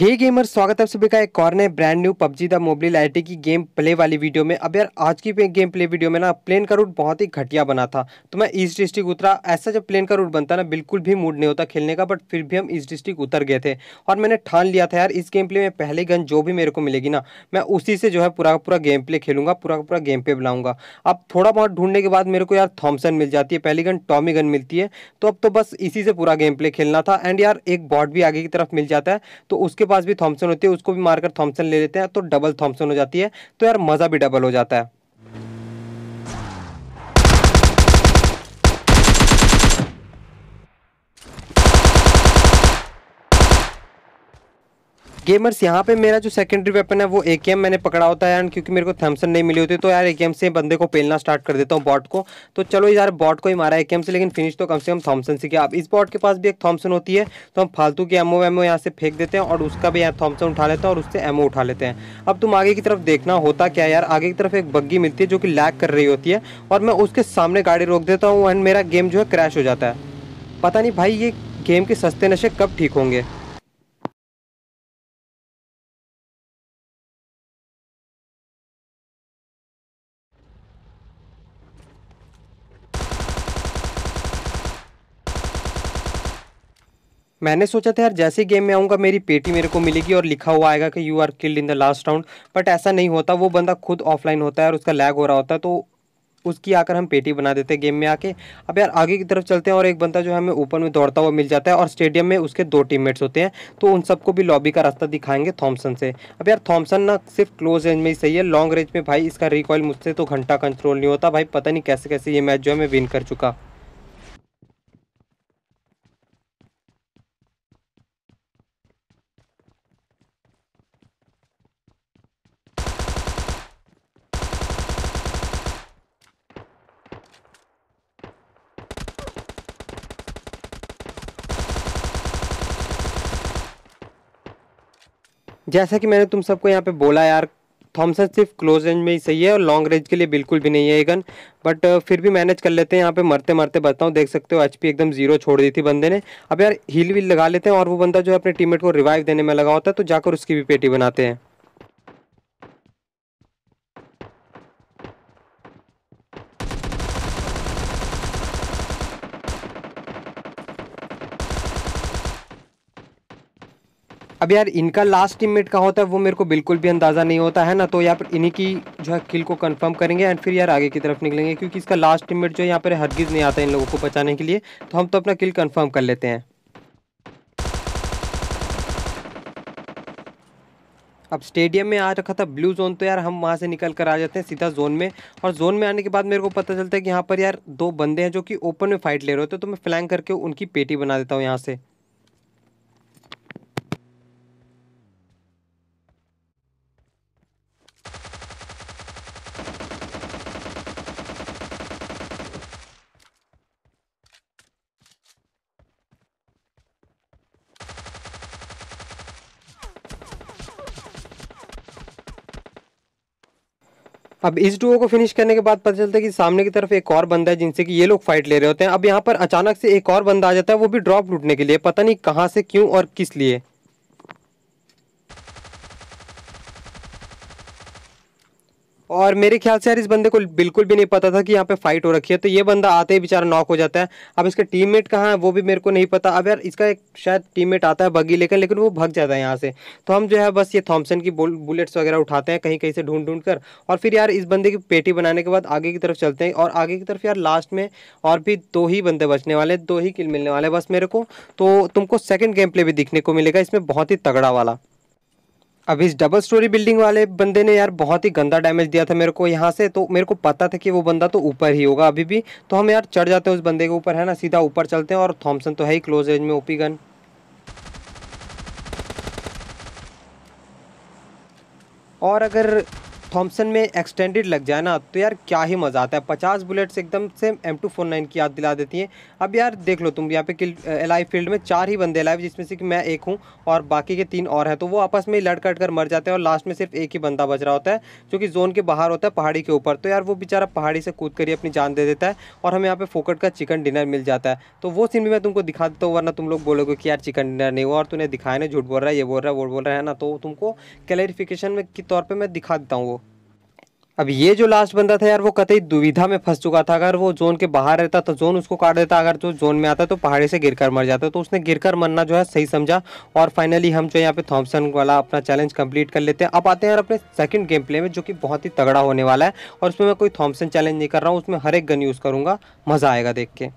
हे gamer स्वागत है आप सभी का एक और नए brand new PUBG the mobile IT की गेम प्ले वाली वीडियो में अब यार आज की गेम प्ले वीडियो में ना प्लेन का रूट बहुत ही घटिया बना था तो मैं ईस्ट डिस्ट्रिक्ट उतरा ऐसा जब प्लेन का रूट बनता ना बिल्कुल भी मूड नहीं होता खेलने का बट फिर भी हम ईस्ट डिस्ट्रिक्ट उतर गए थे और मैंने ठान लिया था यार इस गेम प्ले में पहले गन जो भी मेरे को मिलेगी ना मैं उसी से जो है पूरा पूरा गेम प्ले खेलूंगा पूरा पूरा गेम प्ले बुलाऊंगा अब थोड़ा बहुत ढूंढने के बाद मेरे को यार थॉमसन मिल जाती है पहली गन टॉमी गन मिलती है तो अब तो बस इसी से पूरा गेम प्ले खेलना था एंड यार एक बॉट भी आगे की तरफ मिल जाता है तो उसके उसके पास भी थॉम्सन होती है उसको भी मारकर थॉम्सन ले लेते हैं तो डबल थॉम्सन हो जाती है तो यार मज़ा भी डबल हो जाता है गेमर्स यहाँ पे मेरा जो सेकेंडरी वेपन है वो ए मैंने पकड़ा होता है एंड क्योंकि मेरे को थैमसन नहीं मिली होती तो यार ए से बंदे को पेलना स्टार्ट कर देता हूँ बॉट को तो चलो यार बॉट को ही मारा ए से लेकिन फिनिश तो कम से कम थॉमसन से किया अब इस बॉट के पास भी एक थॉमसन होती है तो हम फालतू के एमओ वेमो यहाँ से फेंक देते हैं और उसका भी यहाँ थॉमसन उठा लेते हैं और उससे एमओ उठा लेते हैं अब तुम आगे की तरफ देखना होता क्या यार आगे की तरफ एक बग्गी मिलती है जो कि लैक कर रही होती है और मैं उसके सामने गाड़ी रोक देता हूँ एंड मेरा गेम जो है क्रैश हो जाता है पता नहीं भाई ये गेम के सस्ते नशे कब ठीक होंगे मैंने सोचा था यार जैसे गेम में आऊँगा मेरी पेटी मेरे को मिलेगी और लिखा हुआ आएगा कि you are killed in the last round but ऐसा नहीं होता वो बंदा खुद ऑफलाइन होता है और उसका लैग हो रहा होता है तो उसकी आकर हम पेटी बना देते हैं गेम में आके अब यार आगे की तरफ चलते हैं और एक बंदा जो है हमें ओपन में दौड़ता हुआ मिल जाता है और स्टेडियम में उसके दो टीममेट्स होते हैं तो उन सबको भी लॉबी का रास्ता दिखाएंगे थॉमसन से अब यार थॉमसन ना सिर्फ क्लोज रेंज में ही सही है लॉन्ग रेंज में भाई इसका रिकॉयल मुझसे तो घंटा कंट्रोल नहीं होता भाई पता नहीं कैसे कैसे ये मैच जो है मैं विन कर चुका जैसा कि मैंने तुम सबको यहाँ पे बोला यार थॉमसन सिर्फ क्लोज रेंज में ही सही है और लॉन्ग रेंज के लिए बिल्कुल भी नहीं है ये गन बट uh, फिर भी मैनेज कर लेते हैं यहाँ पे मरते मरते बताऊँ देख सकते हो एच एकदम जीरो छोड़ दी थी बंदे ने अब यार हील वील लगा लेते हैं और वो बंदा जो है अपने टीमेट को रिवाइव देने में लगा होता है तो जाकर उसकी भी पेटी बनाते हैं अब यार इनका लास्ट टीममेट का होता है वो मेरे को बिल्कुल भी अंदाज़ा नहीं होता है ना तो यहाँ पर इन्हीं की जो है किल को कंफर्म करेंगे एंड फिर यार आगे की तरफ निकलेंगे क्योंकि इसका लास्ट टीममेट जो है यहाँ पर हरगिज़ नहीं आता इन लोगों को बचाने के लिए तो हम तो अपना किल कन्फर्म कर लेते हैं अब स्टेडियम में आ रखा था ब्लू जोन तो यार हम वहाँ से निकल कर आ जाते हैं सीधा जोन में और जोन में आने के बाद मेरे को पता चलता है कि यहाँ पर यार दो बंदे हैं जो कि ओपन में फाइट ले रहे होते हैं तो मैं फ्लैंग करके उनकी पेटी बना देता हूँ यहाँ से अब इस डुओ को फिनिश करने के बाद पता चलता है कि सामने की तरफ एक और बंदा है जिनसे कि ये लोग फाइट ले रहे होते हैं अब यहाँ पर अचानक से एक और बंदा आ जाता है वो भी ड्रॉप लूटने के लिए पता नहीं कहाँ से क्यों और किस लिए और मेरे ख्याल से यार इस बंदे को बिल्कुल भी नहीं पता था कि यहाँ पे फाइट हो रखी है तो ये बंदा आते ही बेचारा नॉक हो जाता है अब इसका टीममेट कहाँ है वो भी मेरे को नहीं पता अब यार इसका एक शायद टीममेट आता है बगी लेकर लेकिन वो भग जाता है यहाँ से तो हम जो है बस ये थॉमसन की बुलेट्स वगैरह उठाते हैं कहीं कहीं से ढूंढ ढूंढ कर और फिर यार इस बंदे की पेटी बनाने के बाद आगे की तरफ चलते हैं और आगे की तरफ यार लास्ट में और भी दो ही बंदे बचने वाले दो ही किल मिलने वाले बस मेरे को तो तुमको सेकेंड गेम प्ले भी दिखने को मिलेगा इसमें बहुत ही तगड़ा वाला अब इस डबल स्टोरी बिल्डिंग वाले बंदे ने यार बहुत ही गंदा डैमेज दिया था मेरे को यहाँ से तो मेरे को पता था कि वो बंदा तो ऊपर ही होगा अभी भी तो हम यार चढ़ जाते हैं उस बंदे के ऊपर है ना सीधा ऊपर चलते हैं और थॉमसन तो है ही क्लोज रेंज में ओपी गन और अगर थॉमसन में एक्सटेंडेड लग जाए ना तो यार क्या ही मज़ा आता है पचास बुलेट्स एकदम से एम टू फोर नाइन की याद दिला देती हैं अब यार देख लो तुम यहाँ पे किल एलाइव फील्ड में चार ही बंदे एलाइव जिसमें से कि मैं एक हूँ और बाकी के तीन और हैं तो वो आपस में ही लड़ कट कर मर जाते हैं और लास्ट में सिर्फ एक ही बंदा बच रहा होता है जो कि जोन के बाहर होता है पहाड़ी के ऊपर तो यार वो बेचारा पहाड़ी से कूद कर ही अपनी जान दे देता है और हमें यहाँ पे फोकट का चिकन डिनर मिल जाता है तो वो सीन भी मैं तुमको दिखा देता हूँ वरना तुम लोग बोलोगे कि यार चिकन डिनर नहीं हुआ और तुमने दिखाया ना झूठ बोल रहा है ये बोल रहा है वो बोल रहा है ना तो तुमको क्लैरिफिकेशन में के तौर पर मैं दिखा देता हूँ वो अब ये जो लास्ट बंदा था यार वो कतई दुविधा में फंस चुका था अगर वो जोन के बाहर रहता तो जोन उसको काट देता अगर जो जोन में आता तो पहाड़ी से गिरकर मर जाता तो उसने गिरकर मरना जो है सही समझा और फाइनली हम जो यहाँ पे थॉम्सन वाला अपना चैलेंज कंप्लीट कर लेते हैं अब आते हैं यार अपने सेकंड गेम प्ले में जो कि बहुत ही तगड़ा होने वाला है और उसमें मैं कोई थॉम्सन चैलेंज नहीं कर रहा हूँ उसमें हर एक गन यूज़ करूँगा मज़ा आएगा देख के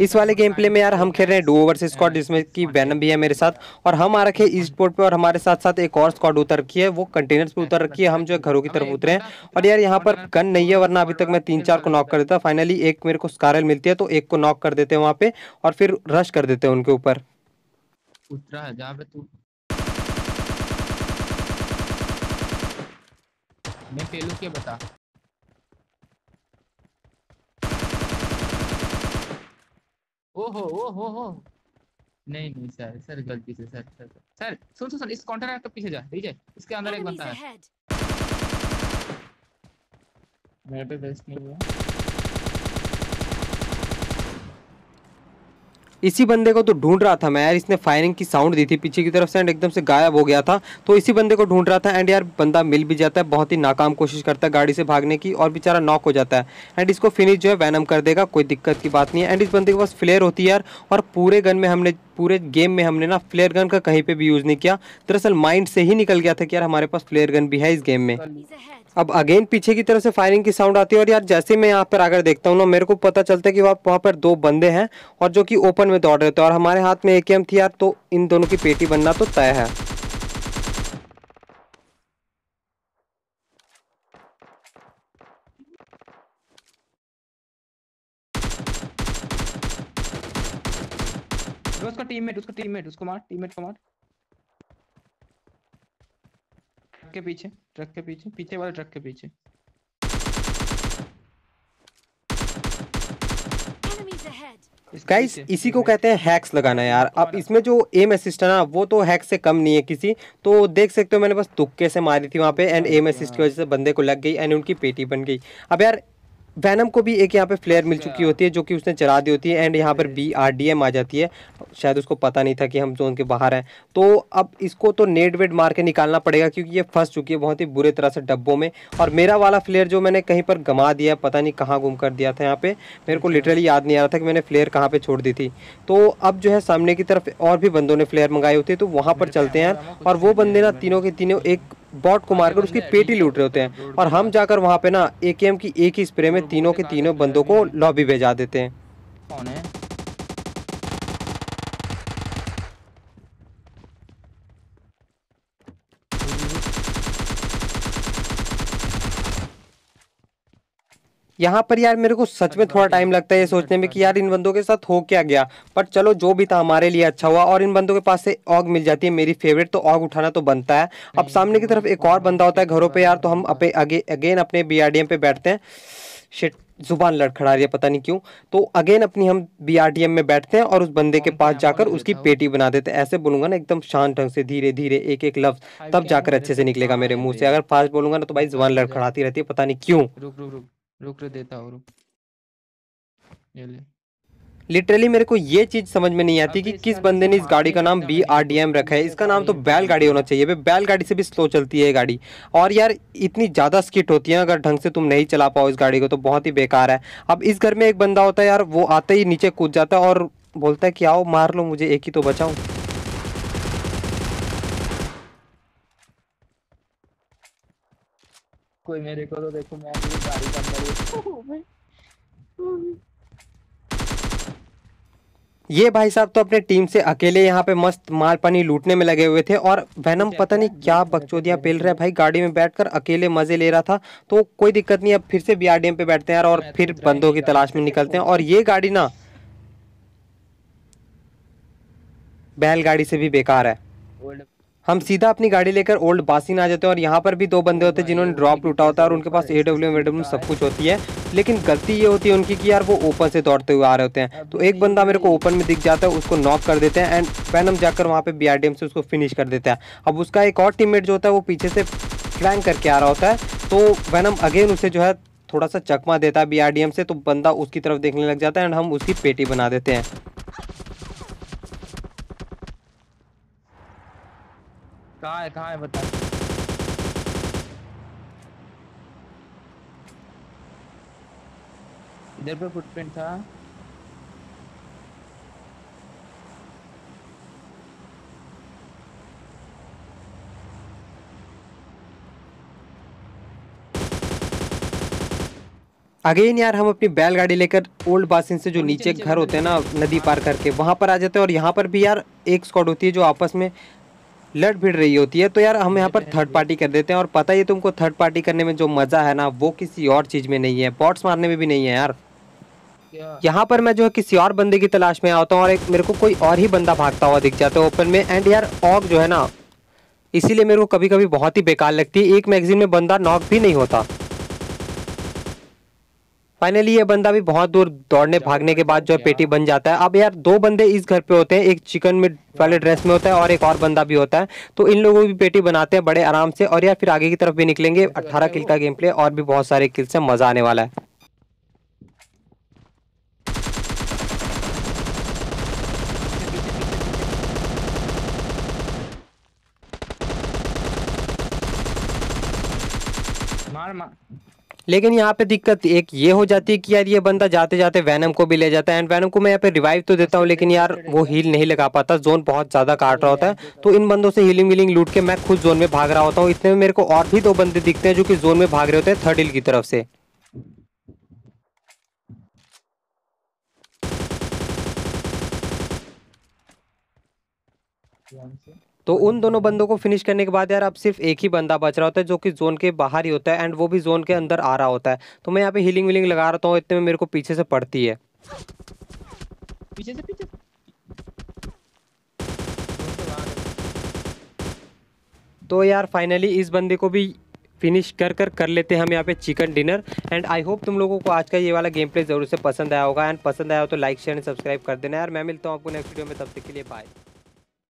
इस वाले गेम प्ले में यार हम खेल रहे हैं डू वर्सेस स्क्वाड जिसमें कि वैनम भी है मेरे साथ और हम आ रखे ईस्ट पोर्ट पे और हमारे साथ साथ एक और स्क्वाड उतर रखी है वो कंटेनर्स पे उतर रखी है हम जो है घरों की तरफ उतरे हैं और यार यहाँ पर गन नहीं है वरना अभी तक मैं तीन चार को नॉक कर देता फाइनली एक मेरे को स्कारल मिलती है तो एक को नॉक कर देते हैं वहाँ पे और फिर रश कर देते हैं उनके ऊपर उतरा है जहाँ पे तू मैं फेलू के बता ओहो ओहो हो नहीं नहीं सर सर गलती से सर सर सर सुन सुन, सुन इस काउंटर का तो पीछे जा ठीक है इसके अंदर एक बंदा है मेरे पे बेस्ट नहीं हुआ इसी बंदे को तो ढूंढ रहा था मैं यार इसने फायरिंग की साउंड दी थी पीछे की तरफ से एंड एकदम से गायब हो गया था तो इसी बंदे को ढूंढ रहा था एंड यार बंदा मिल भी जाता है बहुत ही नाकाम कोशिश करता है गाड़ी से भागने की और बेचारा नॉक हो जाता है एंड इसको फिनिश जो है वैनम कर देगा कोई दिक्कत की बात नहीं है एंड इस बंदे के पास फ्लेयर होती है यार और पूरे गन में हमने पूरे गेम में हमने ना फ्लेयर गन का कहीं पर भी यूज़ नहीं किया दरअसल माइंड से ही निकल गया था कि यार हमारे पास फ्लेयर गन भी है इस गेम में अब अगेन पीछे की तरफ से फायरिंग की साउंड आती है और यार जैसे मैं यहाँ पर आकर देखता हूँ ना मेरे को पता चलता है कि वहाँ वहाँ पर दो बंदे हैं और जो कि ओपन में दौड़ रहे थे और हमारे हाथ में ए थी यार तो इन दोनों की पेटी बनना तो तय है उसका टीममेट उसका टीममेट उसको मार टीममेट को मार ट्रक के पीछे ट्रक के पीछे पीछे वाले ट्रक के पीछे गाइस इसी को कहते हैं हैक्स लगाना यार अब इसमें जो एम असिस्ट है ना वो तो हैक्स से कम नहीं है किसी तो देख सकते हो मैंने बस तुक्के से मारी थी वहाँ पे एंड एम असिस्ट की वजह से बंदे को लग गई एंड उनकी पेटी बन गई अब यार वैनम को भी एक यहाँ पे फ्लेयर मिल चुकी अच्छा। होती है जो कि उसने चला दी होती है एंड यहाँ पर बी आर डी एम आ जाती है शायद उसको पता नहीं था कि हम जोन के बाहर हैं तो अब इसको तो नेट वेट मार के निकालना पड़ेगा क्योंकि ये फंस चुकी है बहुत ही बुरे तरह से डब्बों में और मेरा वाला फ्लेयर जो मैंने कहीं पर गमा दिया पता नहीं कहाँ गुम कर दिया था यहाँ पर मेरे को लिटरली अच्छा। याद नहीं आ रहा था कि मैंने फ्लेयर कहाँ पर छोड़ दी थी तो अब जो है सामने की तरफ और भी बंदों ने फ्लेयर मंगाए होते तो वहाँ पर चलते हैं और वो बंदे ना तीनों के तीनों एक बॉट को मारकर उसकी पेटी लूट रहे होते हैं और हम जाकर वहाँ पे ना एम की एक ही स्प्रे में तीनों के तीनों बंदों को लॉबी भेजा देते हैं यहाँ पर यार मेरे को सच में थोड़ा टाइम लगता है ये सोचने में कि यार इन बंदों के साथ हो क्या गया पर चलो जो भी था हमारे लिए अच्छा हुआ और इन बंदों के पास से ऑग मिल जाती है मेरी फेवरेट तो ऑग उठाना तो बनता है अब सामने की तरफ तो एक और बंदा होता है घरों पर यार तो हम अपे अगे अगेन अपने बी पे बैठते हैं शिट जुबान लड़खड़ा रही है पता नहीं क्यों तो अगेन अपनी हम बी में बैठते हैं और उस बंदे के पास जाकर उसकी पेटी बना देते हैं ऐसे बोलूंगा ना एकदम शांत ढंग से धीरे धीरे एक एक लफ्ज तब जाकर अच्छे से निकलेगा मेरे मुंह से अगर फास्ट बोलूंगा ना तो भाई अच्छा, जुबान अच्छा, लड़खड़ाती रहती है पता नहीं क्यों रुक रहे देता हूँ रुक ये ले लिटरली मेरे को ये चीज समझ में नहीं आती कि किस बंदे ने इस गाड़ी का नाम बी आर डी एम रखा है इसका नाम तो बैल गाड़ी होना चाहिए भाई बैल गाड़ी से भी स्लो चलती है गाड़ी और यार इतनी ज़्यादा स्किट होती है अगर ढंग से तुम नहीं चला पाओ इस गाड़ी को तो बहुत ही बेकार है अब इस घर में एक बंदा होता है यार वो आते ही नीचे कूद जाता है और बोलता है कि आओ मार लो मुझे एक ही तो बचाओ कोई मेरे को तो देखो मैं भी गाड़ी का अंदर ये भाई साहब तो अपने टीम से अकेले यहाँ पे मस्त माल पानी लूटने में लगे हुए थे और वैनम अच्छा, पता नहीं अच्छा, क्या बकचोदिया पेल रहा है भाई गाड़ी में बैठकर अकेले मजे ले रहा था तो कोई दिक्कत नहीं अब फिर से बीआरडीएम पे बैठते हैं यार और तो फिर बंदों की तलाश में निकलते हैं और ये गाड़ी ना बैलगाड़ी से भी बेकार है हम सीधा अपनी गाड़ी लेकर ओल्ड बासिन आ जाते हैं और यहाँ पर भी दो बंदे होते हैं जिन्होंने ड्रॉप लूटा होता है और उनके पास ए डब्ल्यू सब कुछ होती है लेकिन गलती ये होती है उनकी कि यार वो ओपन से दौड़ते हुए आ रहे होते हैं तो एक बंदा मेरे को ओपन में दिख जाता है उसको नॉक कर देते हैं एंड हम जाकर वहाँ पर बी से उसको फिनिश कर देता है अब उसका एक और टीम जो होता है वो पीछे से फ्लैंग करके आ रहा होता है तो वैनम अगेन उसे जो है थोड़ा सा चकमा देता है बी से तो बंदा उसकी तरफ देखने लग जाता है एंड हम उसकी पेटी बना देते हैं कहाँ है कहाँ है बता इधर पे फुटप्रिंट था अगेन यार हम अपनी बैलगाड़ी लेकर ओल्ड बासिन से जो नीचे घर होते हैं ना नदी हाँ। पार करके वहाँ पर आ जाते हैं और यहाँ पर भी यार एक स्कॉड होती है जो आपस में लड़ भिड़ रही होती है तो यार हम यहाँ पर थर्ड पार्टी कर देते हैं और पता ही तुमको थर्ड पार्टी करने में जो मज़ा है ना वो किसी और चीज़ में नहीं है पॉट्स मारने में भी नहीं है यार यहाँ पर मैं जो है किसी और बंदे की तलाश में आता हूँ और एक मेरे को कोई और ही बंदा भागता हुआ दिख जाता है ओपन में एंड यार ऑग जो है ना इसीलिए मेरे को कभी कभी बहुत ही बेकार लगती है एक मैगजीन में बंदा नॉक भी नहीं होता फाइनली ये बंदा भी बहुत दूर दौड़ने भागने के बाद जो है पेटी बन जाता है अब यार दो बंदे इस घर पे होते हैं एक चिकन में वाले हाँ। ड्रेस में होता है और एक और बंदा भी होता है तो इन लोगों की पेटी बनाते हैं बड़े आराम से और यार फिर आगे की तरफ भी निकलेंगे 18 किल का गेम प्ले और भी बहुत सारे किल से मजा आने वाला है लेकिन यहाँ पे दिक्कत एक ये हो जाती है कि यार ये बंदा जाते जाते वैनम को भी ले जाता है एंड वैनम को मैं यहाँ पे रिवाइव तो देता हूँ लेकिन यार वो हील नहीं लगा पाता जोन बहुत ज़्यादा काट रहा होता है तो इन बंदों से हीलिंग वीलिंग लूट के मैं खुद जोन में भाग रहा होता हूँ इतने में मेरे को और भी दो बंदे दिखते हैं जो कि जोन में भाग रहे होते हैं थर्ड हिल की तरफ से तो उन दोनों बंदों को फिनिश करने के बाद यार अब सिर्फ एक ही बंदा बच रहा होता है जो कि जोन के बाहर ही होता है एंड वो भी जोन के अंदर आ रहा होता है तो मैं यहाँ पे हीलिंग विलिंग लगा रहा हूँ इतने में मेरे को पीछे से पड़ती है पीछे से पीछे तो यार फाइनली इस बंदे को भी फिनिश कर कर कर लेते हैं हम यहाँ पे chicken dinner and I hope तुम लोगों को आज का ये वाला गेम प्ले जरूर से पसंद आया होगा एंड पसंद आया हो तो लाइक शेयर एंड सब्सक्राइब कर देना यार मैं मिलता हूँ आपको नेक्स्ट वीडियो में तब तक के लिए बाय